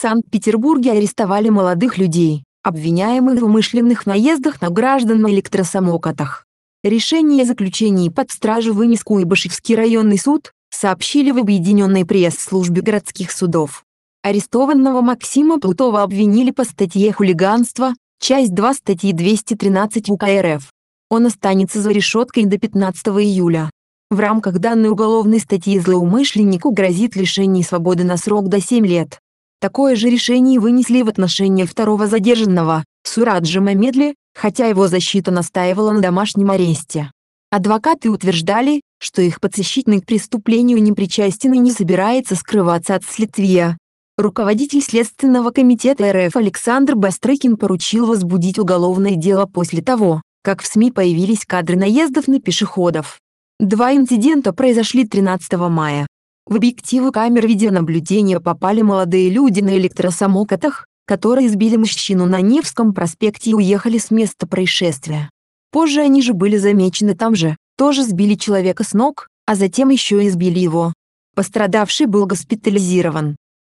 Санкт-Петербурге арестовали молодых людей, обвиняемых в умышленных наездах на граждан на электросамокатах. Решение о заключении под стражу вынес Куйбышевский районный суд, сообщили в Объединенной пресс-службе городских судов. Арестованного Максима Плутова обвинили по статье «Хулиганство», часть 2 статьи 213 УК РФ. Он останется за решеткой до 15 июля. В рамках данной уголовной статьи злоумышленнику грозит лишение свободы на срок до 7 лет. Такое же решение вынесли в отношении второго задержанного, Сураджа Мамедли, хотя его защита настаивала на домашнем аресте. Адвокаты утверждали, что их подсещитник к преступлению не причастен и не собирается скрываться от следствия. Руководитель Следственного комитета РФ Александр Бастрыкин поручил возбудить уголовное дело после того, как в СМИ появились кадры наездов на пешеходов. Два инцидента произошли 13 мая. В объективы камер видеонаблюдения попали молодые люди на электросамокатах, которые избили мужчину на Невском проспекте и уехали с места происшествия. Позже они же были замечены там же, тоже сбили человека с ног, а затем еще и избили его. Пострадавший был госпитализирован.